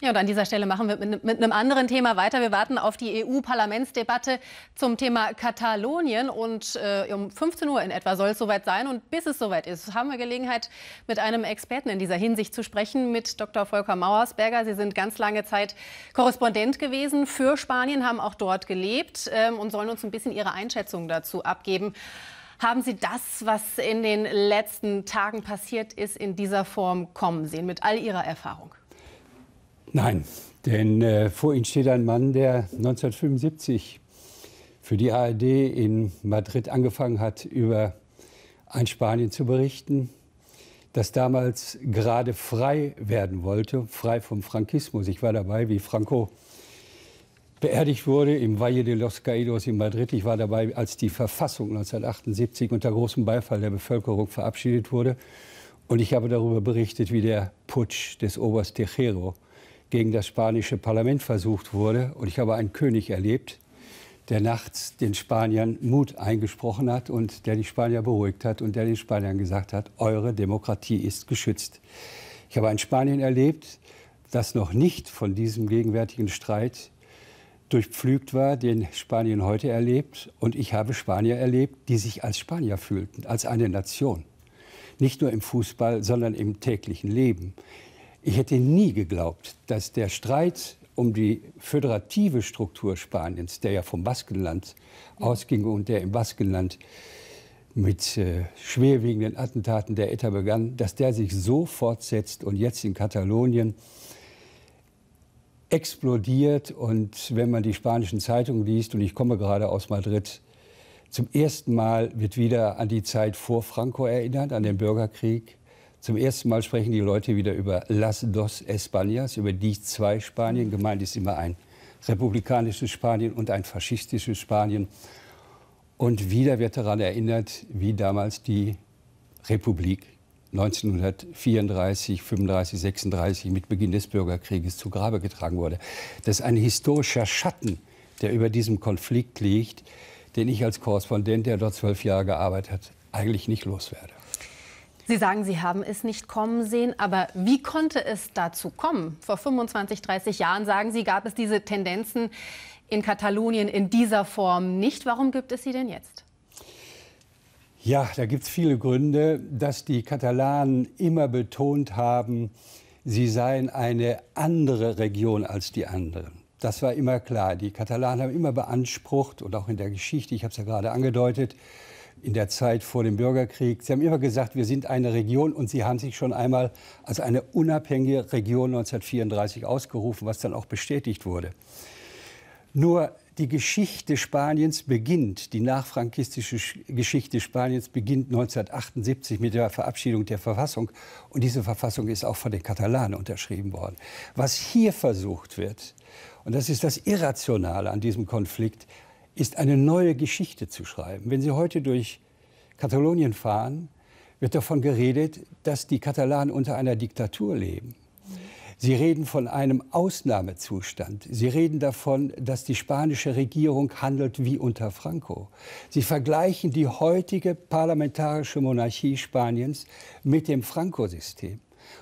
Ja, und an dieser Stelle machen wir mit, mit einem anderen Thema weiter. Wir warten auf die EU-Parlamentsdebatte zum Thema Katalonien. Und äh, um 15 Uhr in etwa soll es soweit sein. Und bis es soweit ist, haben wir Gelegenheit, mit einem Experten in dieser Hinsicht zu sprechen, mit Dr. Volker Mauersberger. Sie sind ganz lange Zeit Korrespondent gewesen für Spanien, haben auch dort gelebt ähm, und sollen uns ein bisschen Ihre Einschätzung dazu abgeben. Haben Sie das, was in den letzten Tagen passiert ist, in dieser Form kommen sehen, mit all Ihrer Erfahrung? Nein, denn äh, vor Ihnen steht ein Mann, der 1975 für die ARD in Madrid angefangen hat, über ein Spanien zu berichten, das damals gerade frei werden wollte, frei vom Frankismus. Ich war dabei, wie Franco beerdigt wurde im Valle de los Caídos in Madrid. Ich war dabei, als die Verfassung 1978 unter großem Beifall der Bevölkerung verabschiedet wurde. Und ich habe darüber berichtet, wie der Putsch des Oberst Tejero gegen das spanische Parlament versucht wurde. Und ich habe einen König erlebt, der nachts den Spaniern Mut eingesprochen hat und der die Spanier beruhigt hat und der den Spaniern gesagt hat, eure Demokratie ist geschützt. Ich habe ein Spanien erlebt, das noch nicht von diesem gegenwärtigen Streit durchpflügt war, den Spanien heute erlebt. Und ich habe Spanier erlebt, die sich als Spanier fühlten, als eine Nation. Nicht nur im Fußball, sondern im täglichen Leben. Ich hätte nie geglaubt, dass der Streit um die föderative Struktur Spaniens, der ja vom Baskenland ausging und der im Baskenland mit äh, schwerwiegenden Attentaten der ETA begann, dass der sich so fortsetzt und jetzt in Katalonien explodiert. Und wenn man die spanischen Zeitungen liest, und ich komme gerade aus Madrid, zum ersten Mal wird wieder an die Zeit vor Franco erinnert, an den Bürgerkrieg. Zum ersten Mal sprechen die Leute wieder über Las dos Españas, über die zwei Spanien. Gemeint ist immer ein republikanisches Spanien und ein faschistisches Spanien. Und wieder wird daran erinnert, wie damals die Republik 1934, 35, 36 mit Beginn des Bürgerkrieges zu Grabe getragen wurde. Das ist ein historischer Schatten, der über diesem Konflikt liegt, den ich als Korrespondent, der dort zwölf Jahre gearbeitet hat, eigentlich nicht loswerde. Sie sagen, Sie haben es nicht kommen sehen, aber wie konnte es dazu kommen? Vor 25, 30 Jahren, sagen Sie, gab es diese Tendenzen in Katalonien in dieser Form nicht. Warum gibt es sie denn jetzt? Ja, da gibt es viele Gründe, dass die Katalanen immer betont haben, sie seien eine andere Region als die anderen. Das war immer klar. Die Katalanen haben immer beansprucht und auch in der Geschichte, ich habe es ja gerade angedeutet, in der Zeit vor dem Bürgerkrieg. Sie haben immer gesagt, wir sind eine Region und Sie haben sich schon einmal als eine unabhängige Region 1934 ausgerufen, was dann auch bestätigt wurde. Nur die Geschichte Spaniens beginnt, die nachfrankistische Geschichte Spaniens beginnt 1978 mit der Verabschiedung der Verfassung. Und diese Verfassung ist auch von den Katalanen unterschrieben worden. Was hier versucht wird, und das ist das Irrationale an diesem Konflikt, ist eine neue Geschichte zu schreiben. Wenn Sie heute durch Katalonien fahren, wird davon geredet, dass die Katalanen unter einer Diktatur leben. Sie reden von einem Ausnahmezustand. Sie reden davon, dass die spanische Regierung handelt wie unter Franco. Sie vergleichen die heutige parlamentarische Monarchie Spaniens mit dem Franco-System.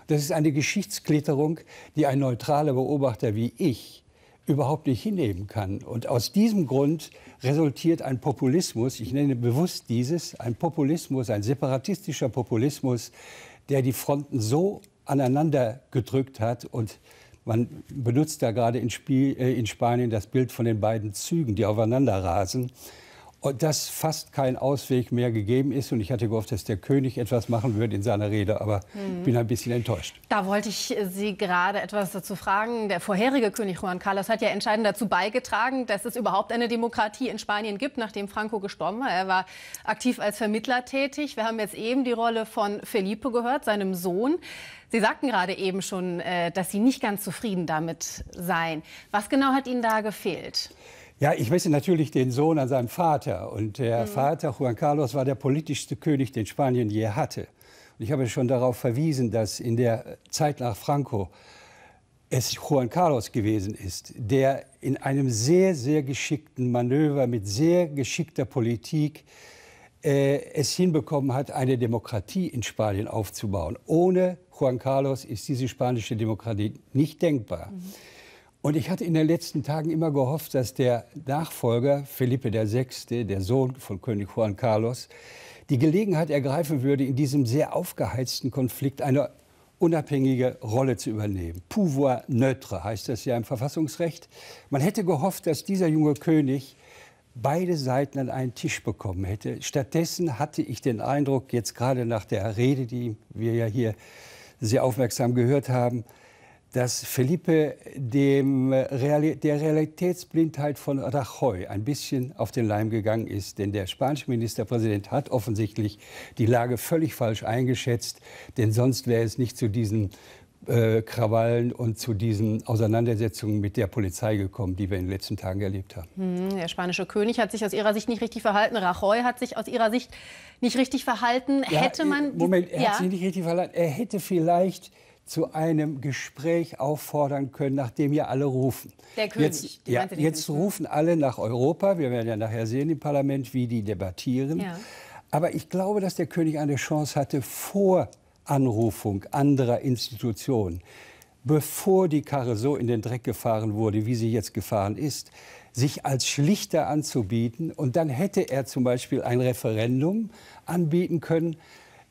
Das ist eine Geschichtsklitterung, die ein neutraler Beobachter wie ich überhaupt nicht hinnehmen kann. Und aus diesem Grund resultiert ein Populismus, ich nenne bewusst dieses, ein Populismus, ein separatistischer Populismus, der die Fronten so aneinander gedrückt hat und man benutzt da gerade in, Spiel, äh, in Spanien das Bild von den beiden Zügen, die aufeinander rasen dass fast kein Ausweg mehr gegeben ist. Und ich hatte gehofft, dass der König etwas machen würde in seiner Rede, aber mhm. bin ein bisschen enttäuscht. Da wollte ich Sie gerade etwas dazu fragen. Der vorherige König Juan Carlos hat ja entscheidend dazu beigetragen, dass es überhaupt eine Demokratie in Spanien gibt, nachdem Franco gestorben war. Er war aktiv als Vermittler tätig. Wir haben jetzt eben die Rolle von Felipe gehört, seinem Sohn. Sie sagten gerade eben schon, äh, dass Sie nicht ganz zufrieden damit seien. Was genau hat Ihnen da gefehlt? Ja, ich messe natürlich den Sohn an seinem Vater. Und der mhm. Vater, Juan Carlos, war der politischste König, den Spanien je hatte. Und ich habe schon darauf verwiesen, dass in der Zeit nach Franco es Juan Carlos gewesen ist, der in einem sehr, sehr geschickten Manöver mit sehr geschickter Politik äh, es hinbekommen hat, eine Demokratie in Spanien aufzubauen. Ohne Juan Carlos ist diese spanische Demokratie nicht denkbar. Mhm. Und ich hatte in den letzten Tagen immer gehofft, dass der Nachfolger Felipe VI., der Sohn von König Juan Carlos, die Gelegenheit ergreifen würde, in diesem sehr aufgeheizten Konflikt eine unabhängige Rolle zu übernehmen. Pouvoir neutre heißt das ja im Verfassungsrecht. Man hätte gehofft, dass dieser junge König beide Seiten an einen Tisch bekommen hätte. Stattdessen hatte ich den Eindruck, jetzt gerade nach der Rede, die wir ja hier sehr aufmerksam gehört haben, dass Felipe dem äh, Real der Realitätsblindheit von Rajoy ein bisschen auf den Leim gegangen ist. Denn der spanische Ministerpräsident hat offensichtlich die Lage völlig falsch eingeschätzt. Denn sonst wäre es nicht zu diesen äh, Krawallen und zu diesen Auseinandersetzungen mit der Polizei gekommen, die wir in den letzten Tagen erlebt haben. Hm, der spanische König hat sich aus Ihrer Sicht nicht richtig verhalten. Rajoy hat sich aus Ihrer Sicht nicht richtig verhalten. Ja, hätte man. Moment, er ja. hat sich nicht richtig verhalten. Er hätte vielleicht zu einem Gespräch auffordern können, nachdem ja alle rufen. Der König. Jetzt, ja, jetzt ne? rufen alle nach Europa. Wir werden ja nachher sehen im Parlament, wie die debattieren. Ja. Aber ich glaube, dass der König eine Chance hatte vor Anrufung anderer Institutionen, bevor die Karre so in den Dreck gefahren wurde, wie sie jetzt gefahren ist, sich als Schlichter anzubieten. Und dann hätte er zum Beispiel ein Referendum anbieten können,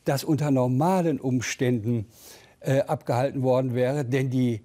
das unter normalen Umständen äh, abgehalten worden wäre. Denn, die,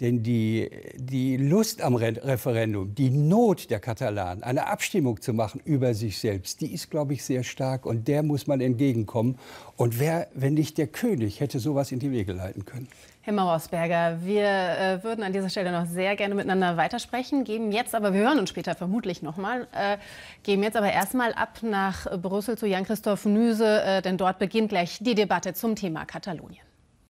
denn die, die Lust am Referendum, die Not der Katalanen, eine Abstimmung zu machen über sich selbst, die ist, glaube ich, sehr stark und der muss man entgegenkommen. Und wer, wenn nicht der König, hätte sowas in die Wege leiten können? Herr Mauersberger, wir äh, würden an dieser Stelle noch sehr gerne miteinander weitersprechen, geben jetzt aber, wir hören uns später vermutlich nochmal, äh, geben jetzt aber erstmal ab nach Brüssel zu Jan-Christoph Nüse, äh, denn dort beginnt gleich die Debatte zum Thema Katalonien.